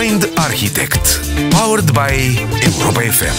Mind Architect. Powered by Europa FM.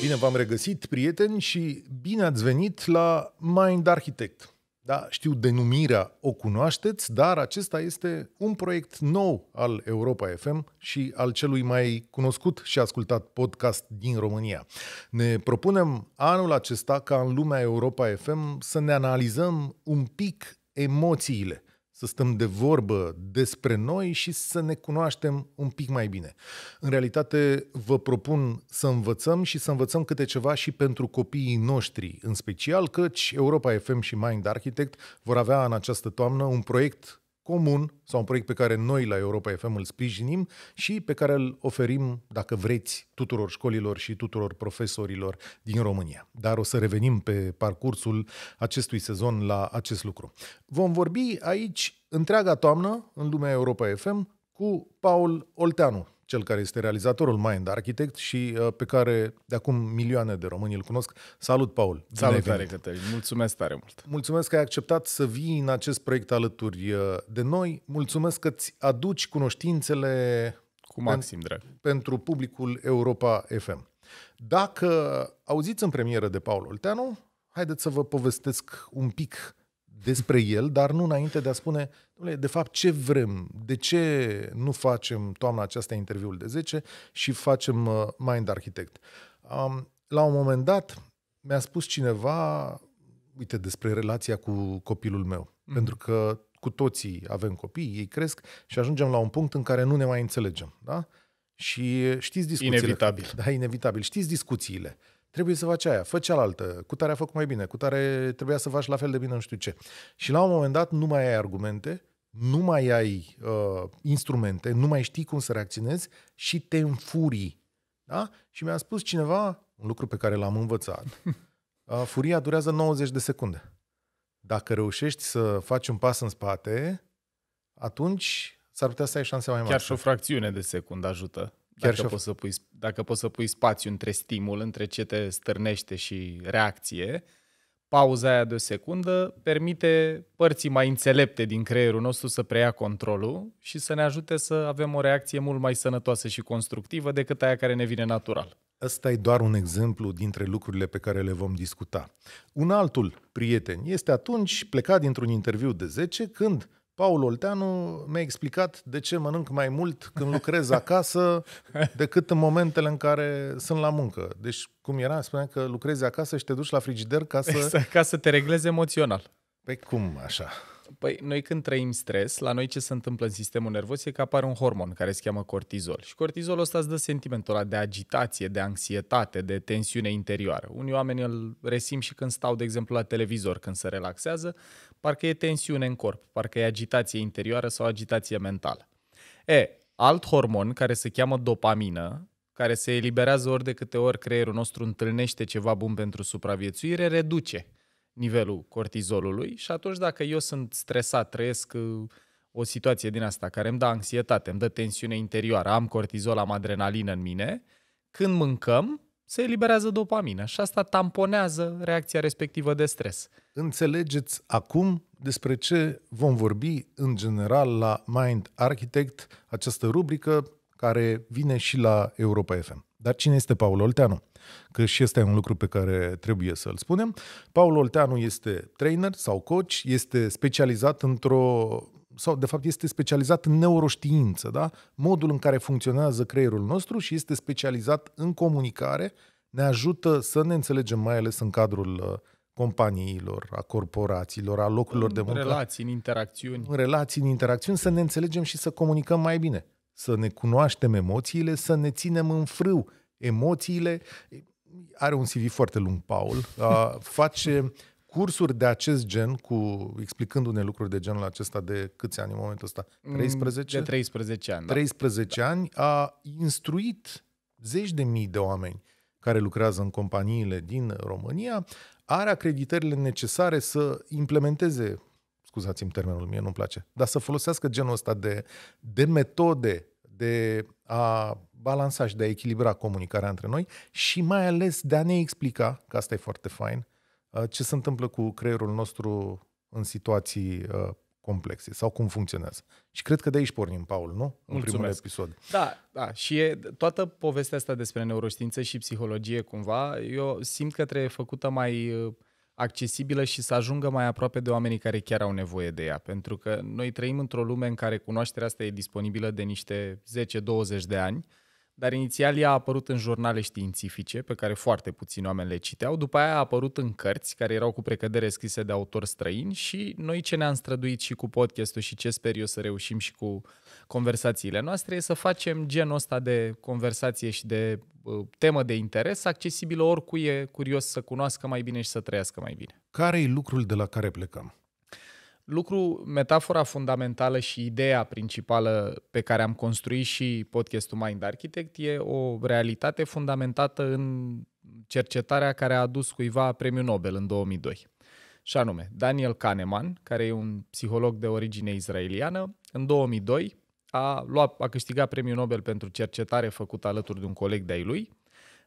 Bine v-am regăsit, prieteni, și bine ați venit la Mind Architect. Da, știu denumirea, o cunoașteți, dar acesta este un proiect nou al Europa FM și al celui mai cunoscut și ascultat podcast din România. Ne propunem anul acesta ca în lumea Europa FM să ne analizăm un pic emoțiile să stăm de vorbă despre noi și să ne cunoaștem un pic mai bine. În realitate, vă propun să învățăm și să învățăm câte ceva și pentru copiii noștri, în special căci Europa FM și Mind Architect vor avea în această toamnă un proiect comun sau un proiect pe care noi la Europa FM îl sprijinim și pe care îl oferim, dacă vreți, tuturor școlilor și tuturor profesorilor din România. Dar o să revenim pe parcursul acestui sezon la acest lucru. Vom vorbi aici întreaga toamnă în lumea Europa FM cu Paul Olteanu, cel care este realizatorul Mind Architect și uh, pe care de acum milioane de români îl cunosc. Salut, Paul! Salutare, Cătălin! Mulțumesc tare mult! Mulțumesc că ai acceptat să vii în acest proiect alături uh, de noi. Mulțumesc că îți aduci cunoștințele cu maxim drag. pentru publicul Europa FM. Dacă auziți în premieră de Paul Olteanu, haideți să vă povestesc un pic despre el, dar nu înainte de a spune, de fapt, ce vrem, de ce nu facem toamna aceasta interviul de 10 și facem uh, Mind Architect. Um, la un moment dat mi-a spus cineva, uite, despre relația cu copilul meu, mm. pentru că cu toții avem copii, ei cresc și ajungem la un punct în care nu ne mai înțelegem, da? Și știți discuțiile. Inevitabil. Da, inevitabil. Știți discuțiile. Uh, trebuie să faci aia, fă cealaltă, cu tare a făcut mai bine, cu tare trebuia să faci la fel de bine, nu știu ce. Și la un moment dat nu mai ai argumente, nu mai ai uh, instrumente, nu mai știi cum să reacționezi și te înfurii. Da? Și mi-a spus cineva un lucru pe care l-am învățat. Uh, furia durează 90 de secunde. Dacă reușești să faci un pas în spate, atunci s-ar putea să ai șanse mai mari. Chiar și o fracțiune de secundă ajută. Chiar dacă, poți să pui, dacă poți să pui spațiu între stimul, între ce te stârnește și reacție, pauza aia de o secundă permite părții mai înțelepte din creierul nostru să preia controlul și să ne ajute să avem o reacție mult mai sănătoasă și constructivă decât aia care ne vine natural. Ăsta e doar un exemplu dintre lucrurile pe care le vom discuta. Un altul prieten este atunci plecat dintr-un interviu de 10 când Paul Olteanu mi-a explicat de ce mănânc mai mult când lucrez acasă decât în momentele în care sunt la muncă. Deci, cum era, spunea că lucrezi acasă și te duci la frigider ca să... Exact, ca să te reglezi emoțional. Pe păi cum așa? Păi noi când trăim stres, la noi ce se întâmplă în sistemul nervos e că apare un hormon care se cheamă cortizol. Și cortizolul ăsta îți dă sentimentul ăla de agitație, de anxietate, de tensiune interioară. Unii oameni îl resim și când stau, de exemplu, la televizor, când se relaxează, parcă e tensiune în corp, parcă e agitație interioară sau agitație mentală. E, alt hormon care se cheamă dopamină, care se eliberează ori de câte ori creierul nostru întâlnește ceva bun pentru supraviețuire, reduce nivelul cortizolului și atunci dacă eu sunt stresat, trăiesc uh, o situație din asta care îmi dă anxietate, îmi dă tensiune interioară, am cortizol, am adrenalină în mine, când mâncăm, se eliberează dopamina și asta tamponează reacția respectivă de stres. Înțelegeți acum despre ce vom vorbi în general la Mind Architect, această rubrică care vine și la Europa FM. Dar cine este Paul Olteanu? Că și este un lucru pe care trebuie să-l spunem. Paul Olteanu este trainer sau coach, este specializat într-o sau de fapt este specializat în neuroștiință, da? modul în care funcționează creierul nostru și este specializat în comunicare, ne ajută să ne înțelegem mai ales în cadrul uh, companiilor, a corporațiilor, a locurilor în de muncă. Relații, în interacțiuni. În relații, în interacțiuni, să ne înțelegem și să comunicăm mai bine să ne cunoaștem emoțiile, să ne ținem în frâu emoțiile. Are un CV foarte lung, Paul. face cursuri de acest gen, cu explicându-ne lucruri de genul acesta de câți ani în momentul ăsta? 13? Mm, de 13 ani. 13 da. da. ani. A instruit zeci de mii de oameni care lucrează în companiile din România, are acreditările necesare să implementeze scuzați-mi termenul, mie nu-mi place, dar să folosească genul ăsta de, de metode de a balansa și de a echilibra comunicarea între noi și mai ales de a ne explica, că asta e foarte fain, uh, ce se întâmplă cu creierul nostru în situații uh, complexe sau cum funcționează. Și cred că de aici pornim, Paul, nu? Mulțumesc. În primul episod. Da, da. Și e, toată povestea asta despre neuroștiință și psihologie, cumva, eu simt că trebuie făcută mai uh, accesibilă și să ajungă mai aproape de oamenii care chiar au nevoie de ea. Pentru că noi trăim într-o lume în care cunoașterea asta e disponibilă de niște 10-20 de ani, dar inițial ea a apărut în jurnale științifice, pe care foarte puțini oameni le citeau, după aia a apărut în cărți, care erau cu precădere scrise de autori străini și noi ce ne-am străduit și cu podcastul și ce sper eu să reușim și cu conversațiile noastre, e să facem genul ăsta de conversație și de uh, temă de interes accesibilă oricui e curios să cunoască mai bine și să trăiască mai bine. Care e lucrul de la care plecăm? lucru, metafora fundamentală și ideea principală pe care am construit și podcastul Mind Architect e o realitate fundamentată în cercetarea care a adus cuiva premiul Nobel în 2002. Și anume, Daniel Kahneman, care e un psiholog de origine izraeliană, în 2002 a, luat, a câștigat premiul Nobel pentru cercetare făcută alături de un coleg de-ai lui,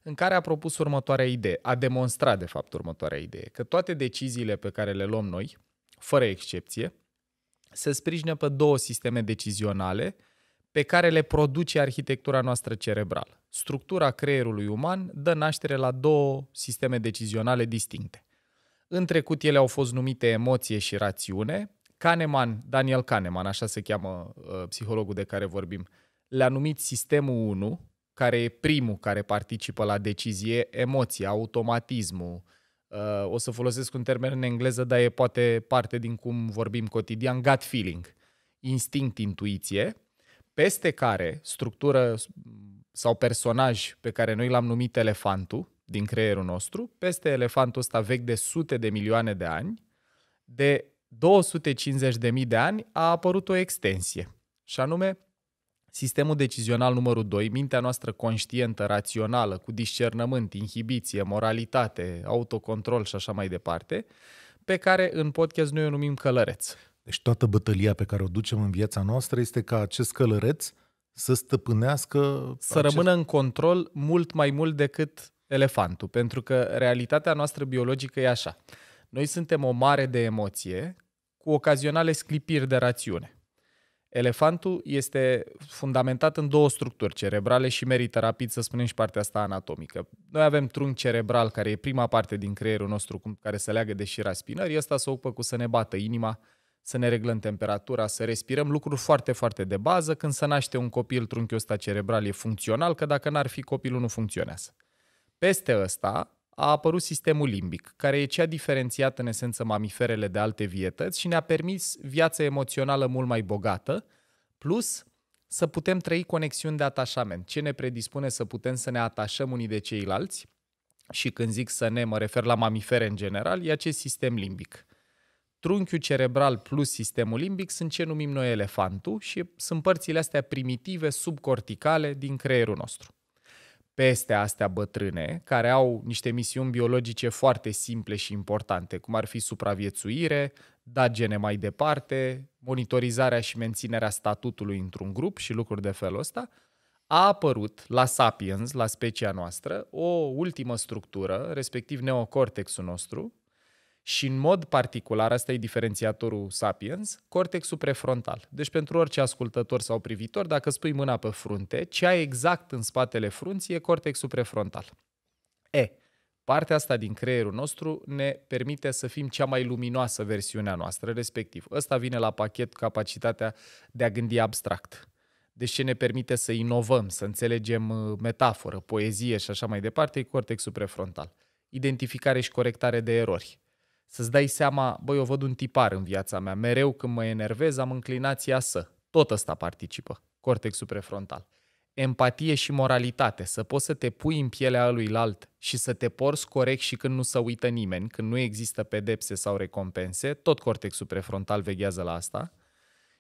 în care a propus următoarea idee, a demonstrat de fapt următoarea idee, că toate deciziile pe care le luăm noi, fără excepție, se sprijină pe două sisteme decizionale pe care le produce arhitectura noastră cerebrală. Structura creierului uman dă naștere la două sisteme decizionale distincte. În trecut ele au fost numite emoție și rațiune. Kahneman, Daniel Kahneman, așa se cheamă uh, psihologul de care vorbim, le-a numit sistemul 1, care e primul care participă la decizie, emoția, automatismul, uh, uh, o să folosesc un termen în engleză, dar e poate parte din cum vorbim cotidian, gut feeling, instinct, intuiție, peste care structură sau personaj pe care noi l-am numit elefantul din creierul nostru, peste elefantul ăsta vechi de sute de milioane de ani, de 250.000 de ani a apărut o extensie, și anume Sistemul decizional numărul 2, mintea noastră conștientă, rațională, cu discernământ, inhibiție, moralitate, autocontrol și așa mai departe, pe care în podcast noi o numim călăreț. Deci toată bătălia pe care o ducem în viața noastră este ca acest călăreț să stăpânească... Să acest... rămână în control mult mai mult decât elefantul, pentru că realitatea noastră biologică e așa. Noi suntem o mare de emoție cu ocazionale sclipiri de rațiune. Elefantul este fundamentat în două structuri cerebrale și merită rapid să spunem și partea asta anatomică. Noi avem trunchi cerebral, care e prima parte din creierul nostru, care se leagă de șira spinării. Asta se ocupă cu să ne bată inima, să ne reglăm temperatura, să respirăm, lucruri foarte, foarte de bază. Când se naște un copil, trunchiul ăsta cerebral e funcțional, că dacă n-ar fi, copilul nu funcționează. Peste ăsta, a apărut sistemul limbic, care e cea diferențiată diferențiat în esență mamiferele de alte vietăți și ne-a permis viața emoțională mult mai bogată, plus să putem trăi conexiuni de atașament. Ce ne predispune să putem să ne atașăm unii de ceilalți? Și când zic să ne, mă refer la mamifere în general, e acest sistem limbic. Trunchiul cerebral plus sistemul limbic sunt ce numim noi elefantul și sunt părțile astea primitive, subcorticale din creierul nostru peste astea bătrâne, care au niște misiuni biologice foarte simple și importante, cum ar fi supraviețuire, da gene mai departe, monitorizarea și menținerea statutului într-un grup și lucruri de felul ăsta, a apărut la sapiens, la specia noastră, o ultimă structură, respectiv neocortexul nostru, și în mod particular, asta e diferențiatorul Sapiens, cortexul prefrontal. Deci pentru orice ascultător sau privitor, dacă spui mâna pe frunte, ce ai exact în spatele frunții e cortexul prefrontal. E, partea asta din creierul nostru ne permite să fim cea mai luminoasă versiunea noastră, respectiv. Ăsta vine la pachet capacitatea de a gândi abstract. Deci ce ne permite să inovăm, să înțelegem uh, metaforă, poezie și așa mai departe, e cortexul prefrontal. Identificare și corectare de erori să-ți dai seama, băi, eu văd un tipar în viața mea, mereu când mă enervez am înclinația să. Tot ăsta participă, cortexul prefrontal. Empatie și moralitate, să poți să te pui în pielea lui alt și să te porți corect și când nu se uită nimeni, când nu există pedepse sau recompense, tot cortexul prefrontal veghează la asta.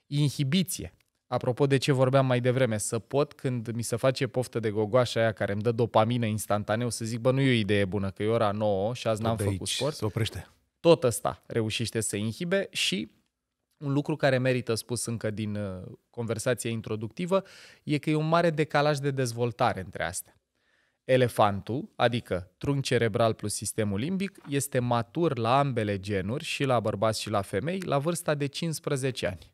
Inhibiție, apropo de ce vorbeam mai devreme, să pot când mi se face poftă de gogoașa aia care îmi dă dopamină instantaneu să zic, bă, nu e o idee bună, că e ora 9 și azi Tot n-am făcut aici, sport. Se oprește tot ăsta reușește să inhibe și un lucru care merită spus încă din uh, conversația introductivă e că e un mare decalaj de dezvoltare între astea. Elefantul, adică trunchi cerebral plus sistemul limbic, este matur la ambele genuri, și la bărbați și la femei, la vârsta de 15 ani.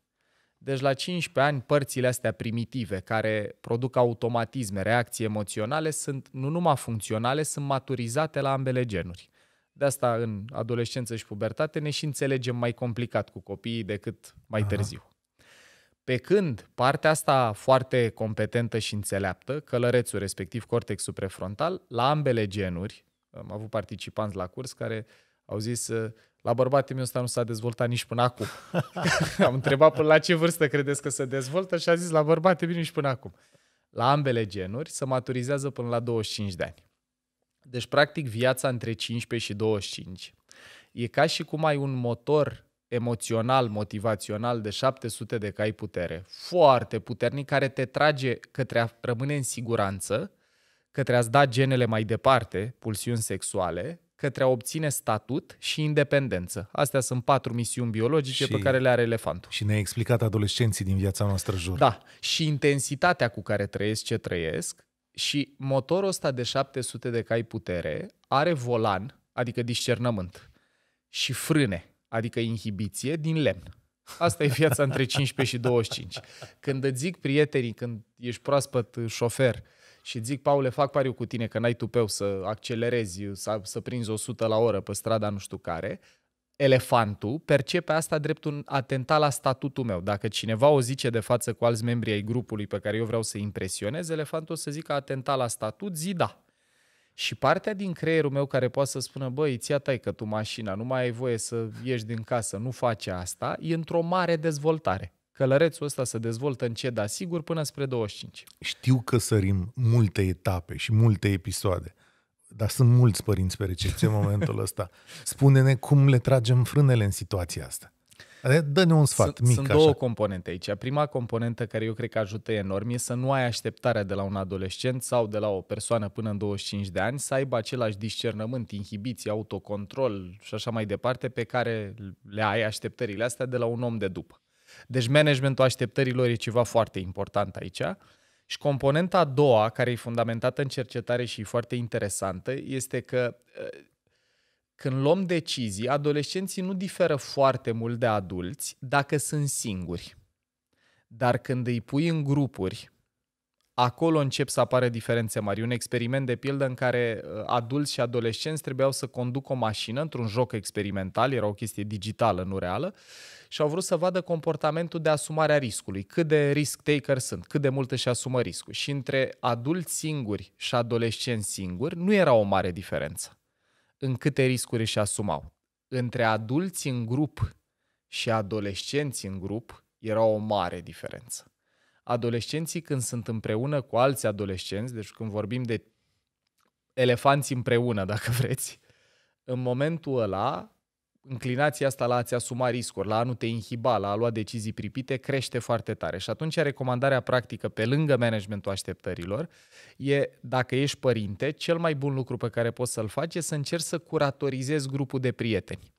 Deci la 15 ani, părțile astea primitive, care produc automatisme, reacții emoționale, sunt nu numai funcționale, sunt maturizate la ambele genuri. De asta în adolescență și pubertate ne și înțelegem mai complicat cu copiii decât mai Aha. târziu. Pe când partea asta foarte competentă și înțeleaptă, călărețul respectiv cortexul prefrontal, la ambele genuri, am avut participanți la curs care au zis ă, la bărbatul meu ăsta nu s-a dezvoltat nici până acum. am întrebat până la ce vârstă credeți că se dezvoltă și a zis la bărbatul meu nici până acum. La ambele genuri se maturizează până la 25 de ani. Deci, practic, viața între 15 și 25. E ca și cum ai un motor emoțional, motivațional de 700 de cai putere, foarte puternic, care te trage către a rămâne în siguranță, către a-ți da genele mai departe, pulsiuni sexuale, către a obține statut și independență. Astea sunt patru misiuni biologice și, pe care le are elefantul. Și ne-a explicat adolescenții din viața noastră jur. Da, și intensitatea cu care trăiesc ce trăiesc, și motorul ăsta de 700 de cai putere are volan, adică discernământ, și frâne, adică inhibiție, din lemn. Asta e viața între 15 și 25. Când îți zic prietenii, când ești proaspăt șofer și zic, Paule, fac pariu cu tine că n-ai tupeu să accelerezi, să, să prinzi 100 la oră pe strada nu știu care, elefantul percepe asta drept un atentat la statutul meu. Dacă cineva o zice de față cu alți membri ai grupului pe care eu vreau să impresionez, elefantul o să zică atentat la statut, zi da. Și partea din creierul meu care poate să spună, băi, ți-a tai că tu mașina, nu mai ai voie să ieși din casă, nu face asta, e într-o mare dezvoltare. Călărețul ăsta se dezvoltă în dar sigur, până spre 25. Știu că sărim multe etape și multe episoade, dar sunt mulți părinți pe recepție în momentul ăsta. Spune-ne cum le tragem frânele în situația asta. Adică dă-ne un sfat sunt, mic Sunt așa. două componente aici. Prima componentă care eu cred că ajută enorm e să nu ai așteptarea de la un adolescent sau de la o persoană până în 25 de ani să aibă același discernământ, inhibiții, autocontrol și așa mai departe pe care le ai așteptările astea de la un om de după. Deci managementul așteptărilor e ceva foarte important aici. Și componenta a doua, care e fundamentată în cercetare și e foarte interesantă, este că ă, când luăm decizii, adolescenții nu diferă foarte mult de adulți dacă sunt singuri. Dar când îi pui în grupuri, acolo încep să apară diferențe mari. Un experiment de pildă în care uh, adulți și adolescenți trebuiau să conducă o mașină într-un joc experimental, era o chestie digitală, nu reală, și au vrut să vadă comportamentul de asumare a riscului, cât de risk taker sunt, cât de mult își asumă riscul. Și între adulți singuri și adolescenți singuri nu era o mare diferență în câte riscuri își asumau. Între adulți în grup și adolescenți în grup era o mare diferență adolescenții când sunt împreună cu alți adolescenți, deci când vorbim de elefanți împreună, dacă vreți, în momentul ăla, înclinația asta la a-ți asuma riscuri, la a nu te inhiba, la a lua decizii pripite, crește foarte tare. Și atunci recomandarea practică, pe lângă managementul așteptărilor, e, dacă ești părinte, cel mai bun lucru pe care poți să-l faci e să încerci să curatorizezi grupul de prieteni.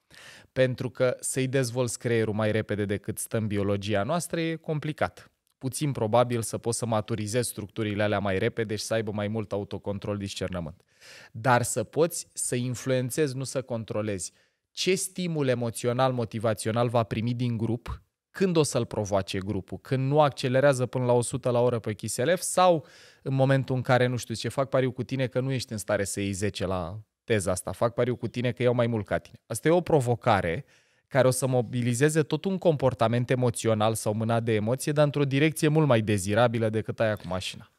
Pentru că să-i dezvolți creierul mai repede decât stă în biologia noastră e complicat puțin probabil să poți să maturizezi structurile alea mai repede și să aibă mai mult autocontrol, discernământ. Dar să poți să influențezi, nu să controlezi. Ce stimul emoțional, motivațional va primi din grup, când o să-l provoace grupul, când nu accelerează până la 100 la oră pe KSLF sau în momentul în care, nu știu ce, fac pariu cu tine că nu ești în stare să iei 10 la teza asta, fac pariu cu tine că iau mai mult ca tine. Asta e o provocare care o să mobilizeze tot un comportament emoțional sau mâna de emoție, dar într-o direcție mult mai dezirabilă decât aia cu mașina.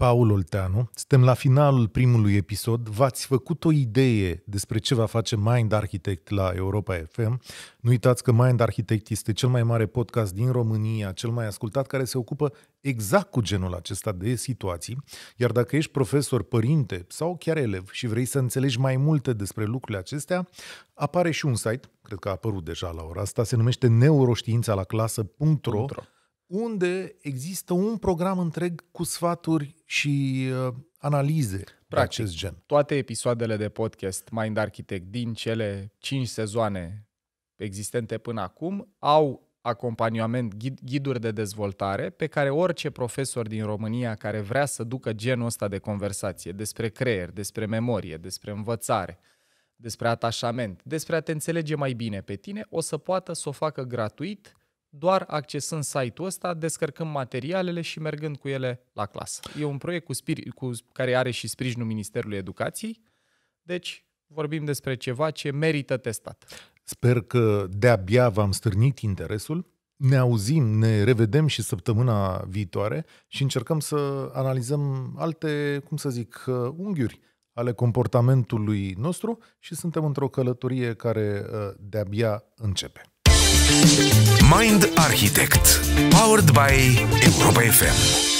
Paul Olteanu. Suntem la finalul primului episod. V-ați făcut o idee despre ce va face Mind Architect la Europa FM. Nu uitați că Mind Architect este cel mai mare podcast din România, cel mai ascultat, care se ocupă exact cu genul acesta de situații. Iar dacă ești profesor, părinte sau chiar elev și vrei să înțelegi mai multe despre lucrurile acestea, apare și un site, cred că a apărut deja la ora asta, se numește neuroștiința la clasă.ro unde există un program întreg cu sfaturi și uh, analize Practic, de acest gen. Toate episoadele de podcast Mind Architect din cele 5 sezoane existente până acum au acompaniament, ghid, ghiduri de dezvoltare pe care orice profesor din România care vrea să ducă genul ăsta de conversație despre creier, despre memorie, despre învățare, despre atașament, despre a te înțelege mai bine pe tine, o să poată să o facă gratuit doar accesând site-ul ăsta, descărcând materialele și mergând cu ele la clasă. E un proiect cu spir- cu, care are și sprijinul Ministerului Educației, deci vorbim despre ceva ce merită testat. Sper că de-abia v-am stârnit interesul. Ne auzim, ne revedem și săptămâna viitoare și încercăm să analizăm alte, cum să zic, unghiuri ale comportamentului nostru și suntem într-o călătorie care eh, de-abia începe. Mind Architect. Powered by Europa FM.